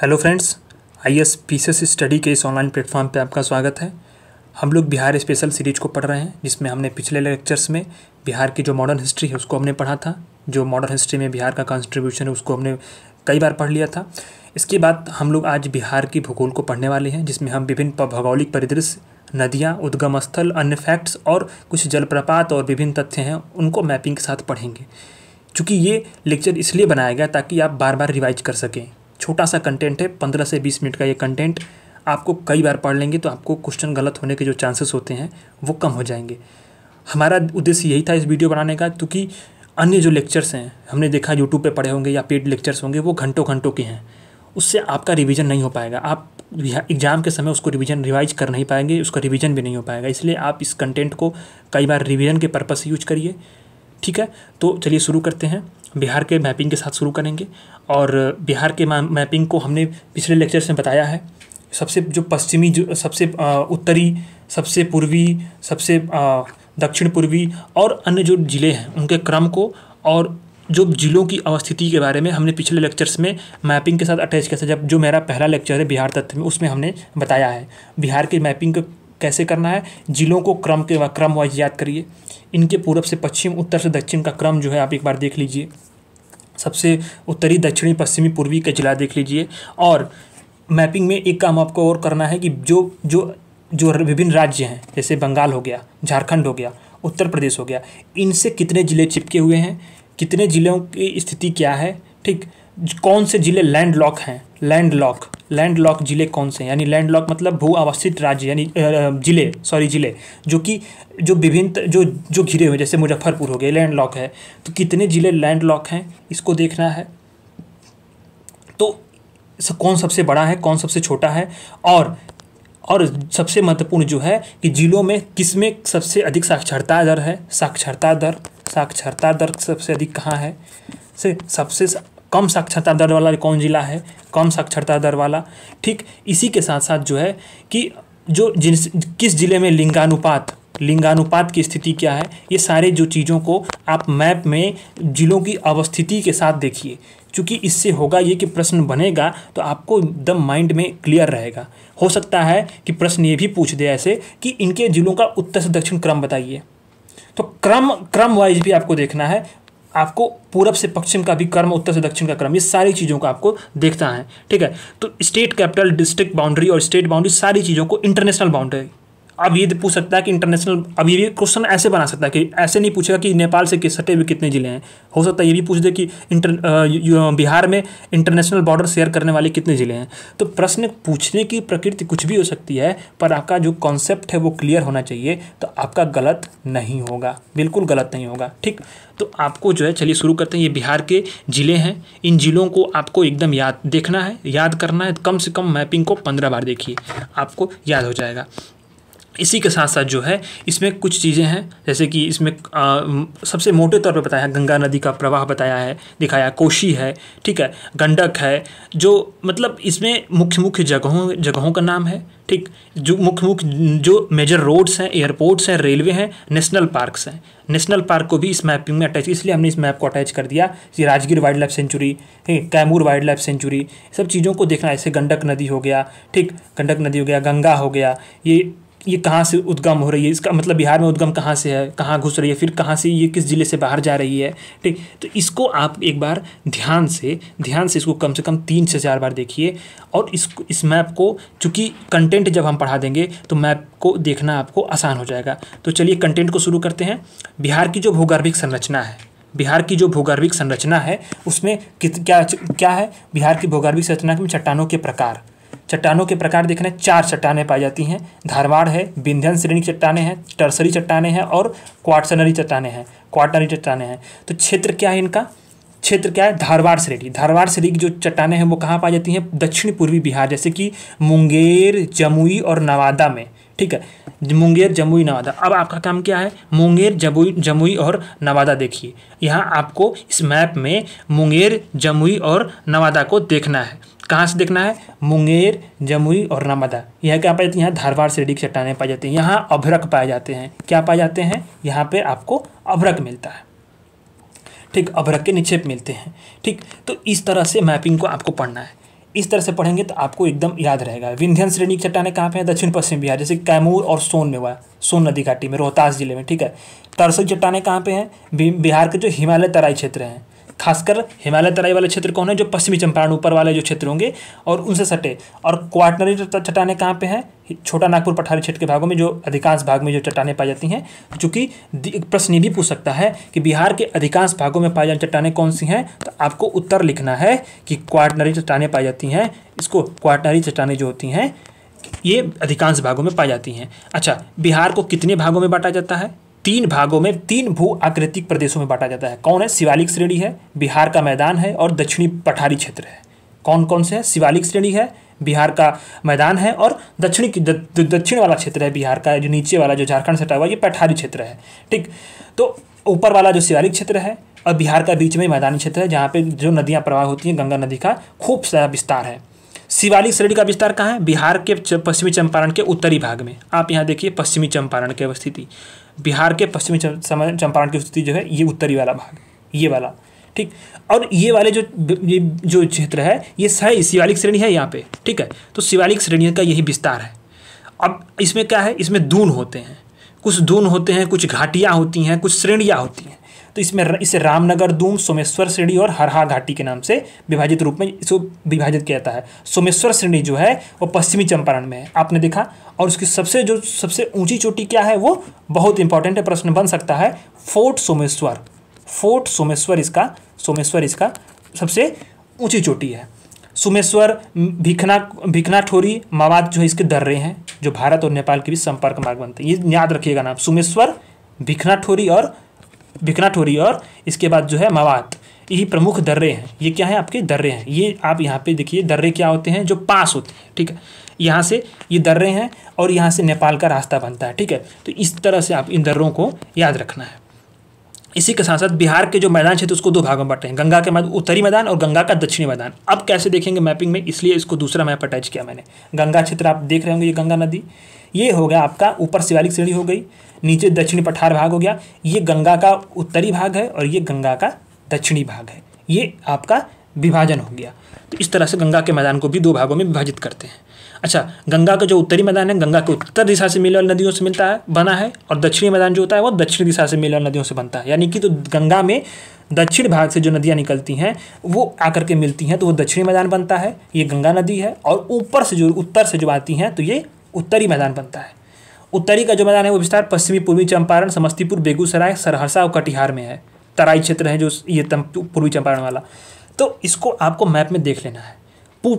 hello friends I S S study के इस online platform पे आपका स्वागत है हम लोग बिहार स्पेशल सीरीज को पढ़ रहे हैं जिसमें हमने पिछले लेक्चर्स में बिहार की जो मॉडर्न हिस्ट्री है उसको हमने पढ़ा था जो मॉडर्न हिस्ट्री में बिहार का कॉन्स्ट्रीब्यूशन है उसको हमने कई बार पढ़ लिया था इसके बाद हम लोग आज बिहार की भूगोल को पढ़ने वाले हैं जिसमें हम विभिन्न भौगोलिक परिदृश्य नदियाँ उद्गम स्थल अन्य फैक्ट्स और कुछ जलप्रपात और विभिन्न तथ्य हैं उनको मैपिंग के साथ पढ़ेंगे चूँकि ये लेक्चर इसलिए बनाया गया ताकि आप बार बार रिवाइज कर सकें छोटा सा कंटेंट है पंद्रह से बीस मिनट का ये कंटेंट आपको कई बार पढ़ लेंगे तो आपको क्वेश्चन गलत होने के जो चांसेस होते हैं वो कम हो जाएंगे हमारा उद्देश्य यही था इस वीडियो बनाने का क्योंकि अन्य जो लेक्चर्स हैं हमने देखा यूट्यूब पे पढ़े होंगे या पेड लेक्चर्स होंगे वो घंटों घंटों के हैं उससे आपका रिवीजन नहीं हो पाएगा आप एग्ज़ाम के समय उसको रिवीजन रिवाइज कर नहीं पाएंगे उसका रिवीजन भी नहीं हो पाएगा इसलिए आप इस कंटेंट को कई बार रिवीजन के पर्पज़ से यूज करिए ठीक है तो चलिए शुरू करते हैं बिहार के मैपिंग के साथ शुरू करेंगे और बिहार के मैपिंग को हमने पिछले लेक्चर्स में बताया है सबसे जो पश्चिमी जो सबसे उत्तरी सबसे पूर्वी सबसे दक्षिण पूर्वी और अन्य जो ज़िले हैं उनके क्रम को और जो जिलों की अवस्थिति के बारे में हमने पिछले लेक्चर्स में मैपिंग के साथ अटैच किया था जब जो मेरा पहला लेक्चर है बिहार तथ्य में उसमें हमने बताया है बिहार के मैपिंग को कैसे करना है जिलों को क्रम के क्रम वाइज याद करिए इनके पूर्व से पश्चिम उत्तर से दक्षिण का क्रम जो है आप एक बार देख लीजिए सबसे उत्तरी दक्षिणी पश्चिमी पूर्वी के जिला देख लीजिए और मैपिंग में एक काम आपको और करना है कि जो जो जो विभिन्न राज्य हैं जैसे बंगाल हो गया झारखंड हो गया उत्तर प्रदेश हो गया इनसे कितने ज़िले चिपके हुए हैं कितने ज़िलों की स्थिति क्या है ठीक कौन से ज़िले लैंड लॉक हैं लैंड लॉक लैंडलॉक जिले कौन से हैं यानी लैंडलॉक मतलब भू अवस्थित राज्य यानी जिले सॉरी जिले जो कि जो विभिन्न जो जो घिरे हुए जैसे मुजफ्फरपुर हो गए लैंड लॉक है तो कितने ज़िले लैंड लॉक हैं इसको देखना है तो कौन सबसे बड़ा है कौन सबसे छोटा है और और सबसे महत्वपूर्ण जो है कि जिलों में किस में सबसे अधिक साक्षरता दर है साक्षरता दर साक्षरता दर सबसे अधिक कहाँ है से सबसे कम साक्षरता दर वाला कौन ज़िला है कम साक्षरता दर वाला ठीक इसी के साथ साथ जो है कि जो जिस किस ज़िले में लिंगानुपात लिंगानुपात की स्थिति क्या है ये सारे जो चीज़ों को आप मैप में जिलों की अवस्थिति के साथ देखिए क्योंकि इससे होगा ये कि प्रश्न बनेगा तो आपको एकदम माइंड में क्लियर रहेगा हो सकता है कि प्रश्न ये भी पूछ दे ऐसे कि इनके जिलों का उत्तर से दक्षिण क्रम बताइए तो क्रम क्रम वाइज भी आपको देखना है आपको पूरब से पश्चिम का भी क्रम उत्तर से दक्षिण का क्रम ये सारी चीज़ों को आपको देखता है ठीक है तो स्टेट कैपिटल डिस्ट्रिक्ट बाउंड्री और स्टेट बाउंड्री सारी चीज़ों को इंटरनेशनल बाउंड्री अब ये पूछ सकता है कि इंटरनेशनल अब ये क्वेश्चन ऐसे बना सकता है कि ऐसे नहीं पूछेगा कि नेपाल से सटे हुए कितने ज़िले हैं हो सकता है ये भी पूछ दे कि इंटर बिहार में इंटरनेशनल बॉर्डर शेयर करने वाले कितने ज़िले हैं तो प्रश्न पूछने की प्रकृति कुछ भी हो सकती है पर आपका जो कॉन्सेप्ट है वो क्लियर होना चाहिए तो आपका गलत नहीं होगा बिल्कुल गलत नहीं होगा ठीक तो आपको जो है चलिए शुरू करते हैं ये बिहार के ज़िले हैं इन ज़िलों को आपको एकदम याद देखना है याद करना है कम से कम मैपिंग को पंद्रह बार देखिए आपको याद हो जाएगा इसी के साथ साथ जो है इसमें कुछ चीज़ें हैं जैसे कि इसमें आ, सबसे मोटे तौर पर बताया गंगा नदी का प्रवाह बताया है दिखाया कोशी है ठीक है गंडक है जो मतलब इसमें मुख्य मुख्य जगहों जगहों का नाम है ठीक जो मुख्य मुख्य जो मेजर रोड्स हैं एयरपोर्ट्स हैं रेलवे हैं नेशनल पार्क्स हैं नेशनल पार्क को भी इस मैपिंग में अटैच इसलिए हमने इस मैप को अटैच कर दिया ये राजगीर वाइल्ड लाइफ सेंचुरी ठीक कैमूर वाइल्ड लाइफ सेंचुरी सब चीज़ों को देखना ऐसे गंडक नदी हो गया ठीक गंडक नदी हो गया गंगा हो गया ये ये कहाँ से उद्गम हो रही है इसका मतलब बिहार में उद्गम कहाँ से है कहाँ घुस रही है फिर कहाँ से ये किस ज़िले से बाहर जा रही है ठीक तो इसको आप एक बार ध्यान से ध्यान से इसको कम से कम तीन से चार बार देखिए और इस इस मैप को चूँकि कंटेंट जब हम पढ़ा देंगे तो मैप को देखना आपको आसान हो जाएगा तो चलिए कंटेंट को शुरू करते हैं बिहार की जो भूगर्भिक संरचना है बिहार की जो भूगर्भिक संरचना है उसमें कित क्या क्या है बिहार की भूगर्भिक संरचना में चट्टानों के प्रकार चट्टानों के प्रकार देख रहे हैं चार चट्टानें पाई जाती हैं धारवाड़ है विंध्यन श्रेणी की चट्टाने हैं टर्सरी चट्टाने हैं और क्वाटनरी चट्टाने हैं क्वाटनरी चट्टाने हैं तो क्षेत्र क्या है इनका क्षेत्र क्या है धारवाड़ श्रेणी धारवाड़ श्रेणी की जो चट्टाने हैं वो कहाँ पाई जाती हैं दक्षिण पूर्वी बिहार जैसे कि मुंगेर जमुई और नवादा में ठीक है मुंगेर जमुई नवादा अब आपका काम क्या है मुंगेर जमुई जमुई और नवादा देखिए यहाँ आपको इस मैप में मुंगेर जमुई और नवादा को देखना है कहाँ से देखना है मुंगेर जमुई और नवादा यह क्या पाए जाती है यहाँ धारवाड़ से डिग चट्टाने पाए जाती हैं यहाँ अभ्रक पाए जाते हैं क्या पाए जाते हैं यहाँ पे आपको अभ्रक मिलता है ठीक अभ्रक के निक्षेप मिलते हैं ठीक तो इस तरह से मैपिंग को आपको पढ़ना है इस तरह से पढ़ेंगे तो आपको एकदम याद रहेगा विंध्यन श्रेणी की चट्टाने कहाँ पे हैं दक्षिण पश्चिम बिहार जैसे कैमूर और सोन में हुआ है सोन नदी घाटी में रोहतास जिले में ठीक है तरसल चट्टाने कहाँ पे हैं बिहार के जो हिमालय तराई क्षेत्र हैं खासकर हिमालय तराई वाले क्षेत्र कौन है जो पश्चिमी चंपारण ऊपर वाले जो क्षेत्र होंगे और उनसे सटे और क्वार्टनरी चट्टाने कहाँ पे हैं छोटा नागपुर पठारी क्षेत्र के भागों में जो अधिकांश भाग में जो चट्टाने पाई जाती हैं चूँकि प्रश्न ये भी पूछ सकता है कि बिहार के अधिकांश भागों में पाई जाने चट्टाने कौन सी हैं तो आपको उत्तर लिखना है कि क्वार्टनरी चट्टाने पाई जाती हैं इसको क्वार्टनरी चट्टाने जो होती हैं ये अधिकांश भागों में पाई जाती हैं अच्छा बिहार को कितने भागों में बांटा जाता है तीन भागों में तीन भू आकृतिक प्रदेशों में बांटा जाता है कौन है शिवालिक श्रेणी है बिहार का मैदान है और दक्षिणी पठारी क्षेत्र है कौन कौन से है शिवालिक श्रेणी है बिहार का मैदान है और दक्षिणी दक्षिण वाला क्षेत्र है बिहार का जो नीचे वाला जो झारखंड सटा हुआ ये पठारी क्षेत्र है ठीक तो ऊपर वाला जो शिवालिक क्षेत्र है और बिहार का बीच में मैदानी क्षेत्र है जहाँ पे जो नदियाँ प्रवाह होती हैं गंगा नदी का खूब सारा विस्तार है शिवालिक श्रेणी का विस्तार कहाँ है बिहार के पश्चिमी चंपारण के उत्तरी भाग में आप यहाँ देखिए पश्चिमी चंपारण की अवस्थिति बिहार के पश्चिमी चंपारण की स्थिति जो है ये उत्तरी वाला भाग ये वाला ठीक और ये वाले जो ये जो क्षेत्र है ये सह शिवालिक श्रेणी है यहाँ पे ठीक है तो शिवालिक श्रेणी का यही विस्तार है अब इसमें क्या है इसमें दून होते हैं कुछ दून होते हैं कुछ घाटियाँ होती हैं कुछ श्रेणियाँ होती हैं तो इसमें इसे रामनगर दूम सोमेश्वर श्रेणी और हरहा घाटी के नाम से विभाजित रूप में इसको विभाजित किया जाता है सोमेश्वर श्रेणी जो है वो पश्चिमी चंपारण में है आपने देखा और उसकी सबसे जो सबसे ऊंची चोटी क्या है वो बहुत इंपॉर्टेंट है प्रश्न बन सकता है फोर्ट सोमेश्वर फोर्ट सोमेश्वर इसका सोमेश्वर इसका सबसे ऊंची चोटी है सोमेश्वर भिखना भिखना ठोरी मवाद जो है इसके दर्रे हैं जो भारत और नेपाल के बीच संपर्क मार्ग बनते हैं ये याद रखिएगा नाम सोमेश्वर भिखना ठोरी और भिकनाठोरी और इसके बाद जो है मवात यही प्रमुख दर्रे हैं ये क्या है आपके दर्रे हैं ये आप यहाँ पे देखिए दर्रे क्या होते हैं जो पास होते हैं ठीक है यहाँ से ये दर्रे हैं और यहाँ से नेपाल का रास्ता बनता है ठीक है तो इस तरह से आप इन दर्रों को याद रखना है इसी के साथ साथ बिहार के जो मैदान क्षेत्र उसको दो भागों में बांटे हैं गंगा के मैदान उत्तरी मैदान और गंगा का दक्षिणी मैदान अब कैसे देखेंगे मैपिंग में इसलिए इसको दूसरा मैप अटैच किया मैंने गंगा क्षेत्र आप देख रहे होंगे ये गंगा नदी ये हो गया आपका ऊपर शिवालिक श्रेणी हो गई नीचे दक्षिणी पठार भाग हो गया ये गंगा का उत्तरी भाग है और ये गंगा का दक्षिणी भाग है ये आपका विभाजन हो गया तो इस तरह से गंगा के मैदान को भी दो भागों में विभाजित करते हैं अच्छा गंगा का जो उत्तरी मैदान है गंगा के उत्तर दिशा से मिलने वाली नदियों से मिलता है बना है और दक्षिणी मैदान जो होता है वो दक्षिण दिशा से मिलने वाली नदियों से बनता है यानी कि तो गंगा में दक्षिण भाग से जो नदियाँ निकलती हैं वो आकर के मिलती हैं तो वो दक्षिणी मैदान बनता है ये गंगा नदी है और ऊपर से जो उत्तर से जो आती हैं तो ये उत्तरी मैदान बनता है उत्तरी का जो मैदान है वो विस्तार पश्चिमी पूर्वी चंपारण समस्तीपुर बेगूसराय सरहसा और कटिहार में है तराई क्षेत्र है जो ये पूर्वी चंपारण वाला तो इसको आपको मैप में देख लेना है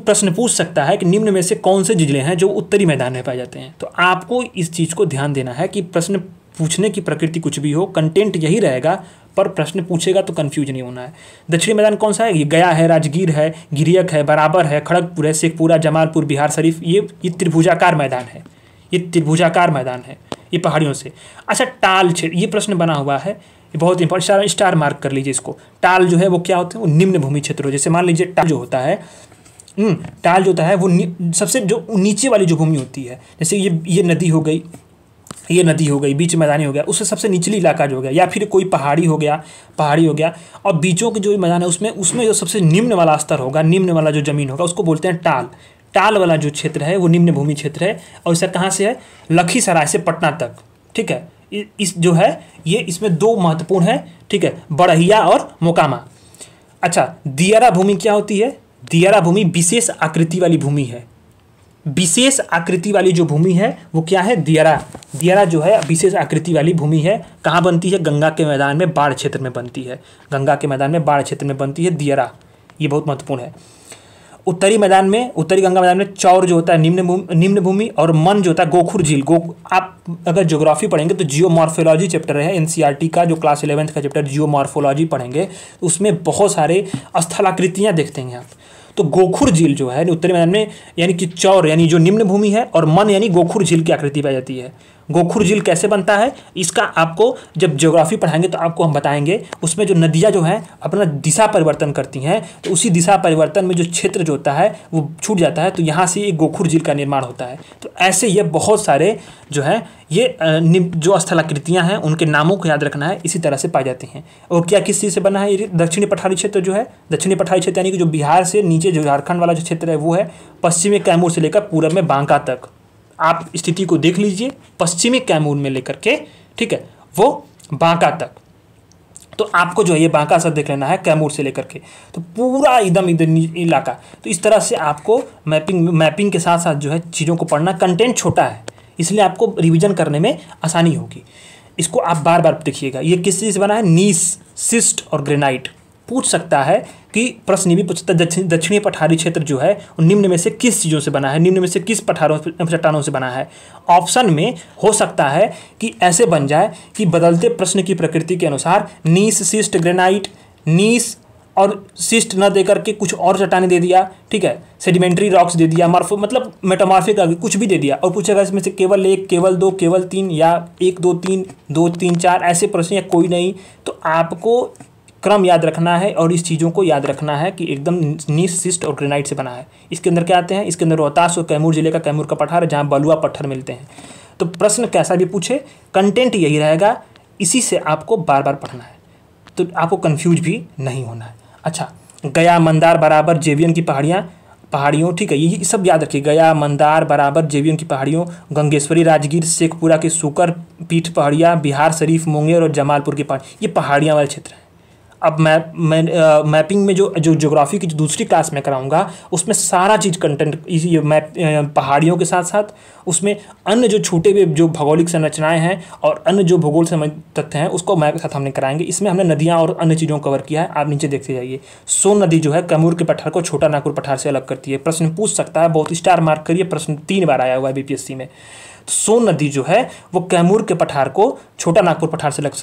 प्रश्न पूछ सकता है कि निम्न में से कौन से जिले हैं जो उत्तरी मैदान में पाए जाते हैं तो आपको इस चीज़ को ध्यान देना है कि प्रश्न पूछने की प्रकृति कुछ भी हो कंटेंट यही रहेगा पर प्रश्न पूछेगा तो कन्फ्यूज नहीं होना है दक्षिणी मैदान कौन सा है ये गया है राजगीर है गिरियक है बराबर है खड़गपुर है शेखपुरा जमालपुर बिहार शरीफ ये, ये त्रिभुजाकार मैदान है ये त्रिभुजाकार मैदान है ये पहाड़ियों से अच्छा टाल क्षेत्र ये प्रश्न बना हुआ है ये बहुत इंपॉर्टेंट स्टार स्टार मार्क कर लीजिए इसको टाल जो है वो क्या होते हैं वो निम्न भूमि क्षेत्र हो जैसे मान लीजिए टाल जो होता है हम्म, टाल जो होता है वो सबसे जो नीचे वाली जो भूमि होती है जैसे ये ये नदी हो गई ये नदी हो गई बीच मैदानी हो गया उससे सबसे निचली इलाका जो हो गया या फिर कोई पहाड़ी हो गया पहाड़ी हो गया और बीचों के जो मैदान है उसमें उसमें जो सबसे निम्न वाला स्तर होगा निम्न वाला जो जमीन होगा उसको बोलते हैं टाल ताल वाला जो क्षेत्र है वो निम्न भूमि क्षेत्र है और इसका कहाँ से है लखीसराय से पटना तक ठीक है इस जो है ये इसमें दो महत्वपूर्ण है ठीक है बड़हिया और मोकामा अच्छा दियारा भूमि क्या होती है दियारा भूमि विशेष आकृति वाली भूमि है विशेष आकृति वाली जो भूमि है वो क्या है दियारा दियारा जो है विशेष आकृति वाली भूमि है कहाँ बनती है गंगा के मैदान में बाढ़ क्षेत्र में बनती है गंगा के मैदान में बाढ़ क्षेत्र में बनती है दियारा ये बहुत महत्वपूर्ण है उत्तरी मैदान में उत्तरी गंगा मैदान में चौर जो होता है निम्न भूमि निम्न भूमि और मन जो होता है गोखुर झील गो आप अगर ज्योग्राफी पढ़ेंगे तो जियोमॉर्फोलॉजी चैप्टर है एनसीईआरटी e का जो क्लास इलेवंथ का चैप्टर जियोमॉर्फोलॉजी पढ़ेंगे उसमें बहुत सारे स्थलाकृतियाँ देखते हैं आप तो गोखुर झील जो है उत्तरी मैदान में यानी कि चौर यानी जो निम्न भूमि है और मन यानी गोखुर झील की आकृति पाई जाती है गोखुर झील कैसे बनता है इसका आपको जब ज्योग्राफी पढ़ाएंगे तो आपको हम बताएंगे उसमें जो नदियाँ जो हैं अपना दिशा परिवर्तन करती हैं तो उसी दिशा परिवर्तन में जो क्षेत्र जो होता है वो छूट जाता है तो यहाँ से ये गोखुर झील का निर्माण होता है तो ऐसे ये बहुत सारे जो हैं ये जो स्थलाकृतियाँ हैं उनके नामों को याद रखना है इसी तरह से पाए जाती हैं और क्या किस चीज़ से बना है ये दक्षिणी पठारी क्षेत्र जो है दक्षिणी पठारी क्षेत्र यानी कि जो बिहार से नीचे जो झारखंड वाला जो क्षेत्र है वो है पश्चिमी कैमूर से लेकर पूर्व में बांका तक आप स्थिति को देख लीजिए पश्चिमी कैमूर में लेकर के ठीक है वो बांका तक तो आपको जो है ये बांका सर देख लेना है कैमूर से लेकर के तो पूरा एकदम इधर इलाका तो इस तरह से आपको मैपिंग मैपिंग के साथ साथ जो है चीज़ों को पढ़ना कंटेंट छोटा है इसलिए आपको रिविजन करने में आसानी होगी इसको आप बार बार देखिएगा ये किस चीज़ से बना है नीस सिस्ट और ग्रेनाइट पूछ सकता है कि प्रश्न भी पूछ सकता है दक्षिणी पठारी क्षेत्र जो है निम्न में से किस चीज़ों से बना है निम्न में से किस पठारों चट्टानों से बना है ऑप्शन में हो सकता है कि ऐसे बन जाए कि बदलते प्रश्न की प्रकृति के अनुसार नीस सिस्ट ग्रेनाइट नीस और सिस्ट न दे करके कुछ और चट्टाने दे दिया ठीक है सेडिमेंट्री रॉक्स दे दिया मार्फ मतलब मेटामार्फिक आगे कुछ भी दे दिया और पूछेगा इसमें से केवल एक केवल दो केवल तीन या एक दो तीन दो तीन चार ऐसे प्रश्न या कोई नहीं तो आपको क्रम याद रखना है और इस चीज़ों को याद रखना है कि एकदम नीस सिस्ट और ग्रेनाइट से बना है इसके अंदर क्या आते हैं इसके अंदर रोहतास और कैमूर जिले का कैमूर का पठार जहाँ बलुआ पत्थर मिलते हैं तो प्रश्न कैसा भी पूछे कंटेंट यही रहेगा इसी से आपको बार बार पढ़ना है तो आपको कन्फ्यूज भी नहीं होना है अच्छा गया मंदार बराबर जेवियन की पहाड़ियाँ पहाड़ियों ठीक है ये सब याद रखिए गया मंदार बराबर जेवियन की पहाड़ियों गंगेश्वरी राजगीर शेखपुरा के सुकर पीठ पहाड़ियाँ बिहार शरीफ मुंगेर और जमालपुर की पहाड़ी ये पहाड़ियाँ वाले क्षेत्र हैं अब मैप मैं मैपिंग में जो जो जोग्राफ़ी की जो दूसरी क्लास में कराऊंगा उसमें सारा चीज़ कंटेंट इसी मैप पहाड़ियों के साथ साथ उसमें अन्य जो छोटे हुए जो भौगोलिक संरचनाएं हैं और अन्य जो भूगोल से तथ्य हैं उसको मैप के साथ हमने कराएंगे इसमें हमने नदियाँ और अन्य चीज़ों को कवर किया है आप नीचे देखते जाइए सोन नदी जो है कैमूर के पठार को छोटा नागपुर पठार से अलग करती है प्रश्न पूछ सकता है बहुत स्टार मार्क करिए प्रश्न तीन बार आया हुआ है बी में सोन नदी जो है वो कैमूर के पठार को छोटा नागपुर पठार से अलग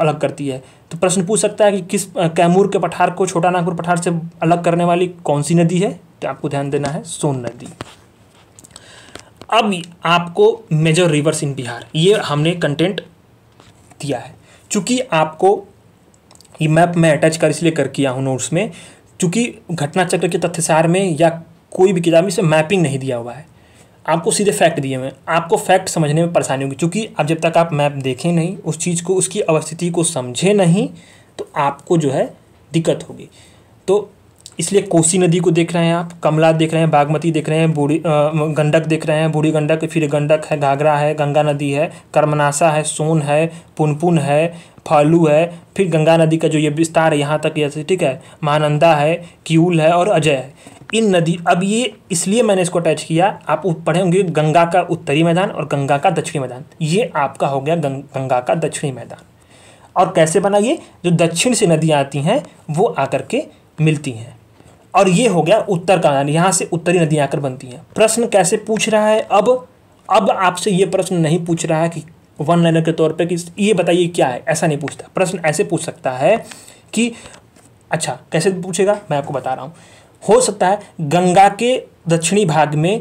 अलग करती है तो प्रश्न पूछ सकता है कि किस कैमूर के पठार को छोटा नागपुर पठार से अलग करने वाली कौन सी नदी है तो आपको ध्यान देना है सोन नदी अब आपको मेजर रिवर्स इन बिहार ये हमने कंटेंट दिया है चूँकि आपको ये मैप मैं अटैच कर इसलिए कर किया हूँ नोट्स में चूँकि घटना चक्र के तथ्यसार में या कोई भी किताब में इसे मैपिंग नहीं दिया हुआ है आपको सीधे फैक्ट दिए हुए आपको फैक्ट समझने में परेशानी होगी क्योंकि अब जब तक आप मैप देखें नहीं उस चीज़ को उसकी अवस्थिति को समझे नहीं तो आपको जो है दिक्कत होगी तो इसलिए कोसी नदी को देख रहे हैं आप कमला देख रहे हैं बागमती देख रहे हैं बूढ़ी गंडक देख रहे हैं बूढ़ी गंडक फिर गंडक है घाघरा है गंगा नदी है कर्मनाशा है सोन है पुनपुन है फालू है फिर गंगा नदी का जो ये विस्तार है यहाँ तक ये ठीक है महानंदा है क्यूल है और अजय है इन नदी अब ये इसलिए मैंने इसको अटैच किया आप पढ़े होंगे गंगा का उत्तरी मैदान और गंगा का दक्षिणी मैदान ये आपका हो गया गंगा का दक्षिणी मैदान और कैसे बना ये जो दक्षिण से नदियाँ आती हैं वो आकर के मिलती हैं और ये हो गया उत्तर का मैदान यहाँ से उत्तरी नदियाँ आकर बनती हैं प्रश्न कैसे पूछ रहा है अब अब आपसे ये प्रश्न नहीं पूछ रहा है कि वन लाइनर के तौर पर कि ये बताइए क्या है ऐसा नहीं पूछता प्रश्न ऐसे पूछ सकता है कि अच्छा कैसे पूछेगा मैं आपको बता रहा हूँ हो सकता है गंगा के दक्षिणी भाग में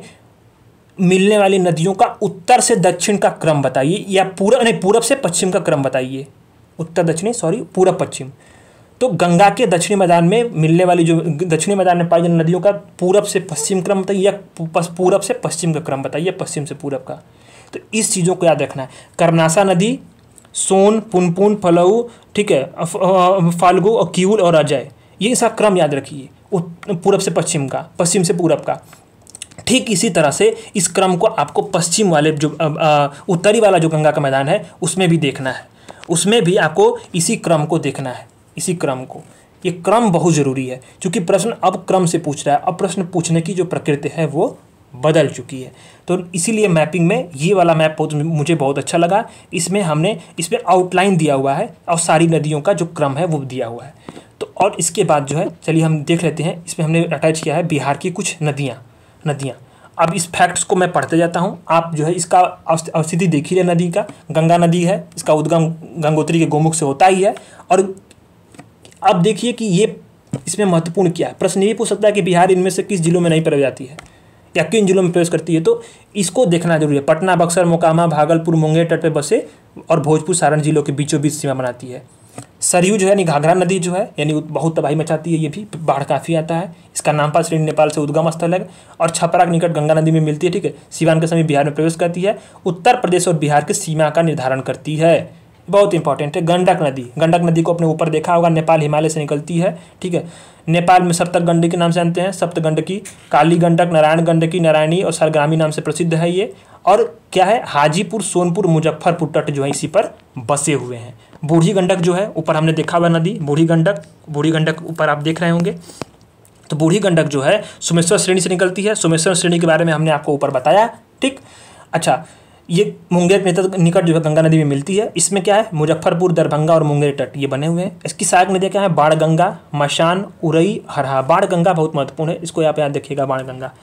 मिलने वाली नदियों का उत्तर से दक्षिण का क्रम बताइए या पूरा नहीं पूरब से पश्चिम का क्रम बताइए उत्तर दक्षिणी सॉरी पूरब पश्चिम तो गंगा के दक्षिणी मैदान में मिलने वाली जो दक्षिणी मैदान में पाई जाने नदियों का पूरब से पश्चिम क्रम बताइए या पूरब से पश्चिम का क्रम बताइए पश्चिम से पूरब का तो इस चीज़ों को याद रखना है करनासा नदी सोन पुनपुन फलऊ ठीक है फाल्गु और क्यूल और अजय ये सब क्रम याद रखिए पूरब से पश्चिम का पश्चिम से पूरब का ठीक इसी तरह से इस क्रम को आपको पश्चिम वाले जो उत्तरी वाला जो गंगा का मैदान है उसमें भी देखना है उसमें भी आपको इसी क्रम को देखना है इसी क्रम को ये क्रम बहुत ज़रूरी है क्योंकि प्रश्न अब क्रम से पूछ रहा है अब प्रश्न पूछने की जो प्रकृति है वो बदल चुकी है तो इसीलिए मैपिंग में ये वाला मैप मुझे बहुत अच्छा लगा इसमें हमने इसमें आउटलाइन दिया हुआ है और सारी नदियों का जो क्रम है वो दिया हुआ है तो और इसके बाद जो है चलिए हम देख लेते हैं इसमें हमने अटैच किया है बिहार की कुछ नदियाँ नदियाँ अब इस फैक्ट्स को मैं पढ़ते जाता हूँ आप जो है इसका औषधि देखिए नदी का गंगा नदी है इसका उद्गम गंगोत्री के गोमुख से होता ही है और अब देखिए कि ये इसमें महत्वपूर्ण क्या है प्रश्न ये पूछ सकता है कि बिहार इनमें से किस जिलों में नहीं प्रवेश जाती है या किन जिलों में प्रवेश करती है तो इसको देखना जरूरी है पटना बक्सर मोकामा भागलपुर मुंगेर तट पर बसे और भोजपुर सारण जिलों के बीचों बीच सीमा बनाती है सरयू जो है यानी घाघरा नदी जो है यानी बहुत तबाही मचाती है ये भी बाढ़ काफ़ी आता है इसका नामपाल श्रेणी नेपाल से उद्गम स्थल है और छपरा के निकट गंगा नदी में मिलती है ठीक है सिवान के समय बिहार में प्रवेश करती है उत्तर प्रदेश और बिहार की सीमा का निर्धारण करती है बहुत इंपॉर्टेंट है गंडक नदी गंडक नदी को अपने ऊपर देखा होगा नेपाल हिमालय से निकलती है ठीक है नेपाल में सप्तक गंडकी के नाम से जानते हैं सप्त गंडकी काली गंडक नारायण गंडकी नारायणी और सरग्रामी नाम से प्रसिद्ध है ये और क्या है हाजीपुर सोनपुर मुजफ्फरपुर तट जो है इसी पर बसे हुए हैं बूढ़ी गंडक जो है ऊपर हमने देखा हुआ नदी बूढ़ी गंडक बूढ़ी गंडक ऊपर आप देख रहे होंगे तो बूढ़ी गंडक जो है सोमेश्वर श्रेणी से निकलती है सोमेश्वर श्रेणी के बारे में हमने आपको ऊपर बताया ठीक अच्छा ये मुंगेर के निकट जो है गंगा नदी में मिलती है इसमें क्या है मुजफ्फरपुर दरभंगा और मुंगेर तट ये बने हुए हैं इसकी सहायक नदियाँ क्या है बाढ़ गंगा मशान उरई हरहा बाढ़ गंगा बहुत महत्वपूर्ण है इसको आप याद देखिएगा बाढ़ गंगा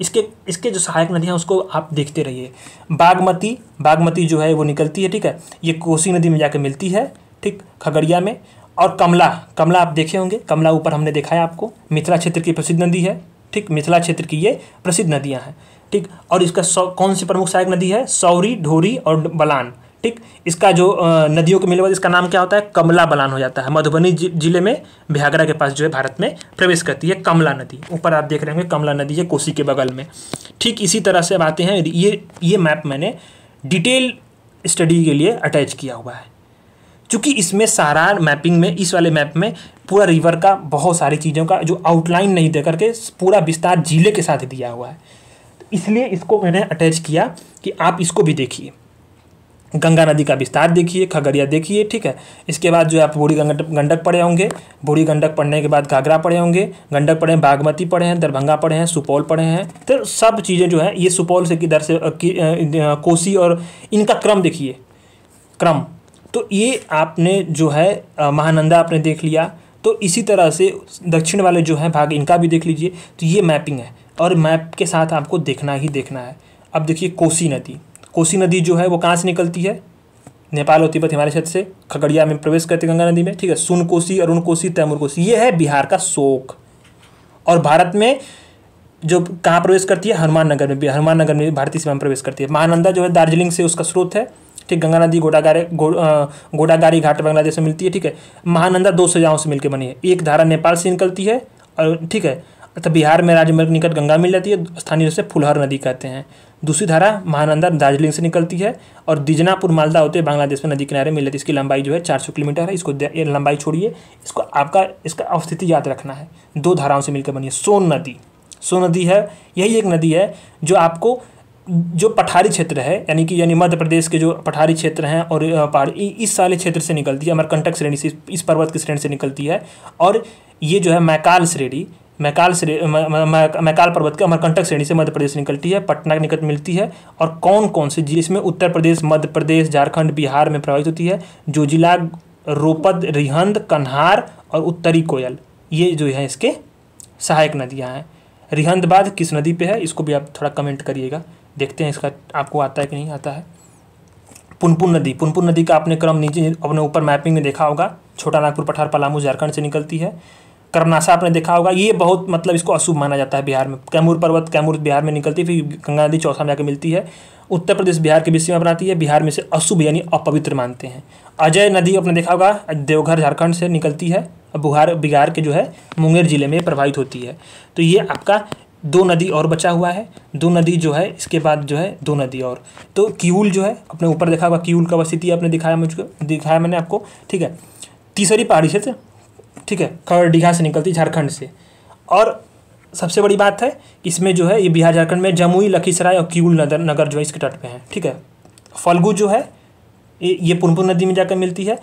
इसके इसके जो सहायक नदियाँ हैं उसको आप देखते रहिए बागमती बागमती जो है वो निकलती है ठीक है ये कोसी नदी में जाकर मिलती है ठीक खगड़िया में और कमला कमला आप देखे होंगे कमला ऊपर हमने देखा है आपको मिथिला क्षेत्र की प्रसिद्ध नदी है ठीक मिथिला क्षेत्र की ये प्रसिद्ध नदियाँ हैं ठीक और इसका कौन सी प्रमुख सहायक नदी है सौरी ढोरी और बलान ठीक इसका जो नदियों के मिले बाद इसका नाम क्या होता है कमला बलान हो जाता है मधुबनी जिले में भ्यागरा के पास जो है भारत में प्रवेश करती है कमला नदी ऊपर आप देख रहे होंगे कमला नदी है कोसी के बगल में ठीक इसी तरह से अब आते हैं ये ये मैप मैंने डिटेल स्टडी के लिए अटैच किया हुआ है क्योंकि इसमें सारा मैपिंग में इस वाले मैप में पूरा रिवर का बहुत सारी चीज़ों का जो आउटलाइन नहीं दे करके पूरा विस्तार जिले के साथ दिया हुआ है इसलिए इसको मैंने अटैच किया कि आप इसको भी देखिए गंगा नदी का विस्तार देखिए खगड़िया देखिए ठीक है इसके बाद जो है आप बूढ़ी गंड गंडक पढ़े होंगे बूढ़ी गंडक पढ़ने के बाद घाघरा पढ़े होंगे गंडक पढ़े हैं बागमती पढ़े हैं दरभंगा पढ़े हैं सुपौल पढ़े हैं तो सब चीज़ें जो है ये सुपौल से किधर से कोसी और इनका क्रम देखिए क्रम तो ये आपने जो है महानंदा आपने देख लिया तो इसी तरह से दक्षिण वाले जो हैं भाग इनका भी देख लीजिए तो ये मैपिंग है और मैप के साथ आपको देखना ही देखना है अब देखिए कोसी नदी कोसी नदी जो है वो कहाँ से निकलती है नेपाल होती तिब्बत हमारे क्षेत्र से खगड़िया में प्रवेश करते गंगा नदी में ठीक है सुन कोसी अरुण कोसी तैमूर कोसी ये है बिहार का शोक और भारत में जो कहाँ प्रवेश करती है हनुमान नगर में भी हनुमान नगर में भारतीय सीमा में प्रवेश करती है महानंदा जो है दार्जिलिंग से उसका स्रोत है ठीक गंगा नदी गोडागारे गो, गोडागारी घाट बांग्लादेश से मिलती है ठीक है महानंदा दो सजाओं से मिलकर बनी है एक धारा नेपाल से निकलती है और ठीक है अर्थात बिहार में राजमार्ग निकट गंगा मिल जाती है स्थानीय से फुलहर नदी कहते हैं दूसरी धारा महानंदा दार्जिलिंग से निकलती है और दिजनापुर मालदा होते बांग्लादेश में नदी किनारे मिल जाती है इसकी लंबाई जो है चार सौ किलोमीटर है इसको लंबाई छोड़िए इसको आपका इसका अवस्थिति याद रखना है दो धाराओं से मिलकर बनी है सोन नदी सोन नदी है यही एक नदी है जो आपको जो पठारी क्षेत्र है यानी कि यानी मध्य प्रदेश के जो पठारी क्षेत्र हैं और पहाड़ी इस सारे क्षेत्र से निकलती है अमरकंटक श्रेणी से इस पर्वत की श्रेणी से निकलती है और ये जो है मैकाल श्रेणी मैकाल श्रेणी मैकाल पर्वत के अमरकंटक श्रेणी से मध्य प्रदेश निकलती है पटना के निकट मिलती है और कौन कौन से जिले इसमें उत्तर प्रदेश मध्य प्रदेश झारखंड बिहार में प्रभावित होती है जो जिला रोपद रिहंद कन्हार और उत्तरी कोयल ये जो है इसके सहायक नदियाँ हैं रिहंद बाद किस नदी पे है इसको भी आप थोड़ा कमेंट करिएगा देखते हैं इसका आपको आता है कि नहीं आता है पुनपुन नदी पुनपुन नदी का आपने क्रम नीचे अपने ऊपर मैपिंग में देखा होगा छोटा नागपुर पठार पलामू झारखंड से निकलती है कर्नाशा आपने देखा होगा ये बहुत मतलब इसको अशुभ माना जाता है बिहार में कैमूर पर्वत कैमूर बिहार में निकलती है फिर गंगा नदी चौसा में जाकर मिलती है उत्तर प्रदेश बिहार के बीच में बनाती है बिहार में से अशुभ यानी अपवित्र मानते हैं अजय नदी आपने देखा होगा देवघर झारखंड से निकलती है बुहार बिहार के जो है मुंगेर जिले में प्रभावित होती है तो ये आपका दो नदी और बचा हुआ है दो नदी जो है इसके बाद जो है दो नदी और तो क्यूल जो है अपने ऊपर देखा होगा क्यूल का वस्थिति आपने दिखाया मुझको दिखाया मैंने आपको ठीक है तीसरी पहाड़ी क्षेत्र ठीक है डीघा से निकलती झारखंड से और सबसे बड़ी बात है इसमें जो है ये बिहार झारखंड में जमुई लखीसराय और क्यूल नगर नगर जो है इसके तट पे हैं ठीक है फल्गु जो है ये ये पुनपुन नदी में जाकर मिलती है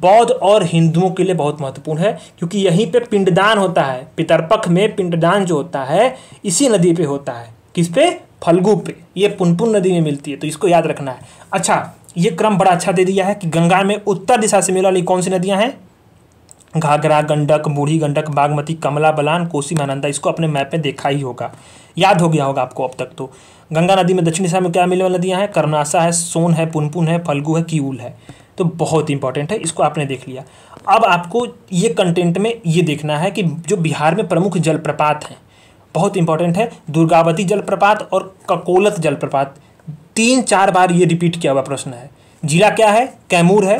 बौद्ध और हिंदुओं के लिए बहुत महत्वपूर्ण है क्योंकि यहीं पे पिंडदान होता है पितरपख में पिंडदान जो होता है इसी नदी पे होता है किस पे फल्गु पे ये पुनपुन नदी में मिलती है तो इसको याद रखना है अच्छा ये क्रम बड़ा अच्छा दे दिया है कि गंगा में उत्तर दिशा से मिलने वाली कौन सी नदियाँ हैं घाघरा गंडक बूढ़ी गंडक बागमती कमला बलान कोसी महानंदा इसको अपने मैप में देखा ही होगा याद हो गया होगा आपको अब तक तो गंगा नदी में दक्षिण दिशा में क्या मिलने वाली नदियाँ हैं करनासा है सोन है पुनपुन है फलगू है कीऊल है तो बहुत इंपॉर्टेंट है इसको आपने देख लिया अब आपको ये कंटेंट में ये देखना है कि जो बिहार में प्रमुख जलप्रपात हैं बहुत इंपॉर्टेंट है दुर्गावती जलप्रपात और ककोलत जलप्रपात तीन चार बार ये रिपीट किया हुआ प्रश्न है जिला क्या है कैमूर है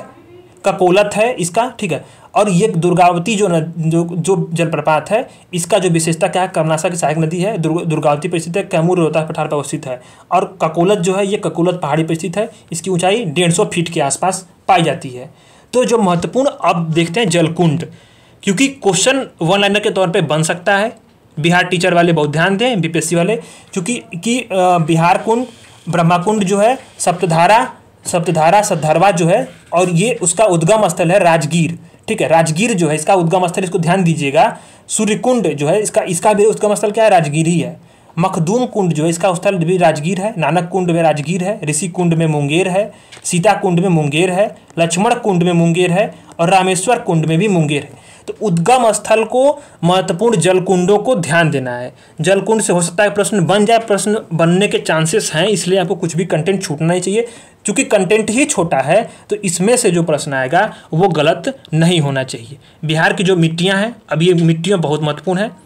ककोलत है इसका ठीक है और ये दुर्गावती जो न, जो जो जलप्रपात है इसका जो विशेषता क्या है कर्नाशा की सहायक नदी है दुर्ग, दुर्गावती पर स्थित है कैमूर रोहतास पठार पर अवस्थित है और ककोलत जो है ये ककोलत पहाड़ी पर स्थित है इसकी ऊंचाई डेढ़ सौ फीट के आसपास पाई जाती है तो जो महत्वपूर्ण अब देखते हैं जलकुंड क्योंकि क्वेश्चन वन लाइनर के तौर पर बन सकता है बिहार टीचर वाले बहुत ध्यान दें बी वाले चूँकि कि बिहार कुंड ब्रह्माकुंड जो है सप्तधारा सप्तधारा सद्धरवा जो है और ये उसका उद्गम स्थल है राजगीर ठीक है राजगीर जो है इसका उद्गम स्थल इसको ध्यान दीजिएगा सूर्यकुंड जो है इसका इसका भी उद्गम स्थल क्या है राजगीर ही है मखदूम कुंड जो है इसका स्थल भी राजगीर है नानक कुंड में राजगीर है ऋषि कुंड में मुंगेर है सीता कुंड में मुंगेर है लक्ष्मण कुंड में मुंगेर है और रामेश्वर कुंड में भी मुंगेर है तो उद्गम स्थल को महत्वपूर्ण जलकुंडों को ध्यान देना है जलकुंड से हो सकता है प्रश्न बन जाए प्रश्न बनने के चांसेस हैं इसलिए आपको कुछ भी कंटेंट छूटना ही चाहिए चूंकि कंटेंट ही छोटा है तो इसमें से जो प्रश्न आएगा वो गलत नहीं होना चाहिए बिहार की जो मिट्टियाँ हैं अब ये मिट्टियाँ बहुत महत्वपूर्ण हैं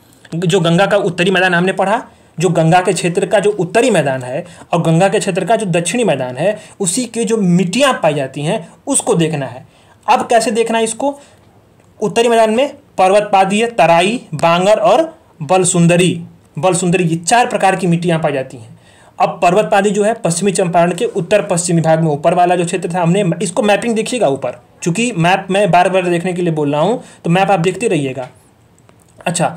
जो गंगा का उत्तरी मैदान हमने पढ़ा जो गंगा के क्षेत्र का जो उत्तरी मैदान है और गंगा के क्षेत्र का जो दक्षिणी मैदान है उसी के जो मिट्टियाँ पाई जाती हैं उसको देखना है अब कैसे देखना है इसको उत्तरी मैदान में पर्वतपादीय तराई बांगर और बलसुंदरी बलसुंदरी ये चार प्रकार की मिट्टी यहाँ पाई जाती हैं अब पर्वतपादी जो है पश्चिमी चंपारण के उत्तर पश्चिमी भाग में ऊपर वाला जो क्षेत्र था हमने इसको मैपिंग देखिएगा ऊपर चूंकि मैप मैं बार बार देखने के लिए बोल रहा हूँ तो मैप आप देखते रहिएगा अच्छा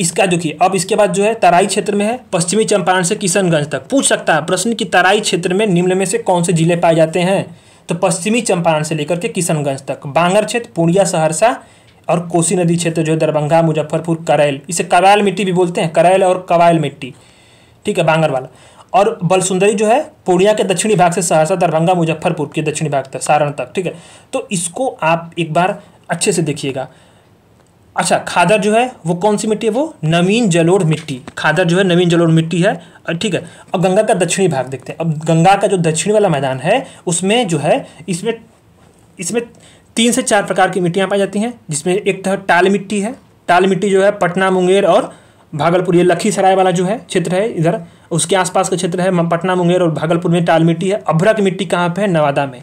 इसका जो कि अब इसके बाद जो है तराई क्षेत्र में है पश्चिमी चंपारण से किशनगंज तक पूछ सकता है प्रश्न की तराई क्षेत्र में निम्न में से कौन से जिले पाए जाते हैं तो पश्चिमी चंपारण से लेकर के किशनगंज तक बांगर क्षेत्र पूर्णिया सहरसा और कोसी नदी क्षेत्र जो है दरभंगा मुजफ्फरपुर करैल इसे करायल मिट्टी भी बोलते हैं करैल और कवायल मिट्टी ठीक है बांगर वाला और बलसुंदरी जो है पूर्णिया के दक्षिणी भाग से सहरसा दरभंगा मुजफ्फरपुर के दक्षिणी भाग तक सारण तक ठीक है तो इसको आप एक बार अच्छे से देखिएगा अच्छा खादर जो है वो कौन सी मिट्टी है वो नवीन जलोढ़ मिट्टी खादर जो है नवीन जलोढ़ मिट्टी है ठीक है अब गंगा का दक्षिणी भाग देखते हैं अब गंगा का जो दक्षिणी वाला मैदान है उसमें जो है इसमें इसमें तीन से चार प्रकार की मिट्टियाँ पाई जाती हैं जिसमें एक तो टाल मिट्टी है टाल मिट्टी जो है पटना मुंगेर और भागलपुर ये लखीसराय वाला जो है क्षेत्र है इधर उसके आसपास का क्षेत्र है पटना मुंगेर और भागलपुर में टाल मिट्टी है अभ्रक मिट्टी कहाँ पे है नवादा में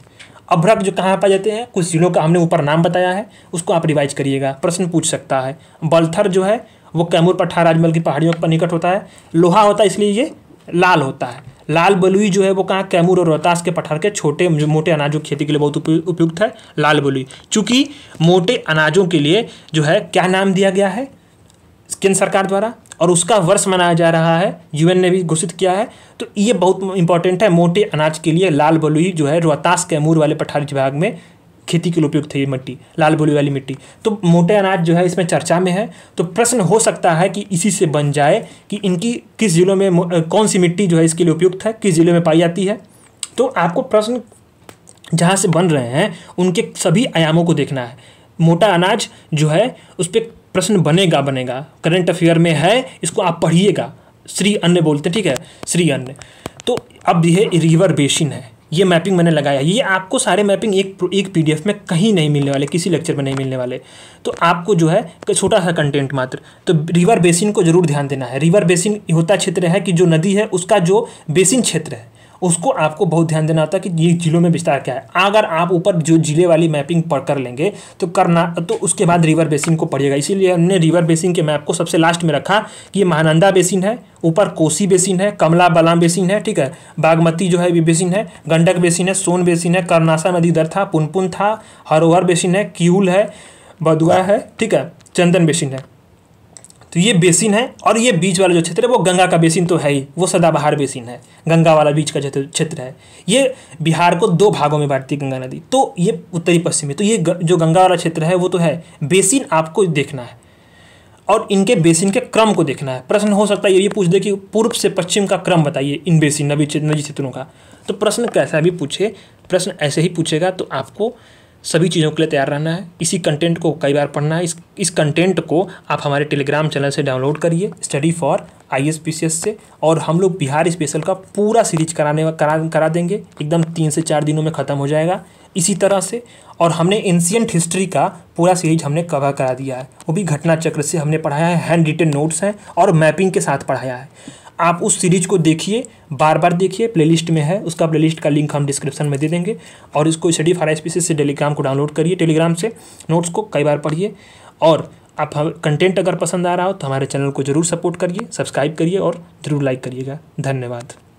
अभ्रक जो कहाँ पाए जाते हैं कुछ जिलों का हमने ऊपर नाम बताया है उसको आप रिवाइज करिएगा प्रश्न पूछ सकता है बल्थर जो है वो कैमूर पठार राजमहल की पहाड़ियों पर निकट होता है लोहा होता है इसलिए ये लाल होता है लाल बलुई जो है वो कहाँ कैमूर और रोहतास के पठार के छोटे मोटे अनाजों की खेती के लिए बहुत उपयुक्त है लाल बलुई चूँकि मोटे अनाजों के लिए जो है क्या नाम दिया गया है केंद्र सरकार द्वारा और उसका वर्ष मनाया जा रहा है यूएन ने भी घोषित किया है तो ये बहुत इंपॉर्टेंट है मोटे अनाज के लिए लाल बलुई जो है रोहतास कैमूर वाले पठारी विभाग में खेती के लिए उपयुक्त है ये मिट्टी लाल बलुई वाली मिट्टी तो मोटे अनाज जो है इसमें चर्चा में है तो प्रश्न हो सकता है कि इसी से बन जाए कि इनकी किस जिलों में कौन सी मिट्टी जो है इसके लिए उपयुक्त है किस जिले में पाई जाती है तो आपको प्रश्न जहाँ से बन रहे हैं उनके सभी आयामों को देखना है मोटा अनाज जो है उस पर प्रश्न बनेगा बनेगा करंट अफेयर में है इसको आप पढ़िएगा श्री अन्य बोलते ठीक है श्री अन्य तो अब यह रिवर बेसिन है ये मैपिंग मैंने लगाया ये आपको सारे मैपिंग एक एक पीडीएफ में कहीं नहीं मिलने वाले किसी लेक्चर में नहीं मिलने वाले तो आपको जो है छोटा सा कंटेंट मात्र तो रिवर बेसिन को जरूर ध्यान देना है रिवर बेसिन होता क्षेत्र है कि जो नदी है उसका जो बेसिन क्षेत्र है उसको आपको बहुत ध्यान देना होता है कि ये जिलों में विस्तार क्या है अगर आप ऊपर जो जिले वाली मैपिंग पढ़ कर लेंगे तो करना तो उसके बाद रिवर बेसिन को पढ़िएगा इसीलिए हमने रिवर बेसिन के मैप को सबसे लास्ट में रखा कि ये महानंदा बेसिन है ऊपर कोसी बेसिन है कमला बलाम बेसिन है ठीक है बागमती जो है ये बेसिन है गंडक बेसिन है सोन बेसिन है करनासा नदी दर था पुनपुन था हरोहर बेसिन है क्यूल है बदुआ है ठीक है चंदन बेसिन है तो ये बेसिन है और ये बीच वाला जो क्षेत्र है वो गंगा का बेसिन तो है ही वो सदाबहार बेसिन है गंगा वाला बीच का जो क्षेत्र है ये बिहार को दो भागों में बांटती है गंगा नदी तो ये उत्तरी पश्चिम में तो ये जो गंगा वाला क्षेत्र है वो तो है बेसिन आपको देखना है और इनके बेसिन के क्रम को देखना है प्रश्न हो सकता है ये पूछ दे कि पूर्व से पश्चिम का क्रम बताइए इन बेसिन नदी क्षेत्रों का तो प्रश्न कैसा भी पूछे प्रश्न ऐसे ही पूछेगा तो आपको सभी चीज़ों के लिए तैयार रहना है इसी कंटेंट को कई बार पढ़ना है इस इस कंटेंट को आप हमारे टेलीग्राम चैनल से डाउनलोड करिए study for I S P C S से और हम लोग बिहार स्पेशल का पूरा सीरीज कराने करा करा देंगे एकदम तीन से चार दिनों में ख़त्म हो जाएगा इसी तरह से और हमने एंशियंट हिस्ट्री का पूरा सीरीज हमने कवर करा दिया है वो भी घटना चक्र से हमने पढ़ाया है हैंड रिटेन नोट्स हैं और मैपिंग के साथ पढ़ाया है आप उस सीरीज को देखिए बार बार देखिए प्लेलिस्ट में है उसका प्लेलिस्ट का लिंक हम डिस्क्रिप्शन में दे देंगे और इसको स्टडी फॉर आई से टेलीग्राम को डाउनलोड करिए टेलीग्राम से नोट्स को कई बार पढ़िए और आप हम कंटेंट अगर पसंद आ रहा हो तो हमारे चैनल को ज़रूर सपोर्ट करिए सब्सक्राइब करिए और ज़रूर लाइक करिएगा धन्यवाद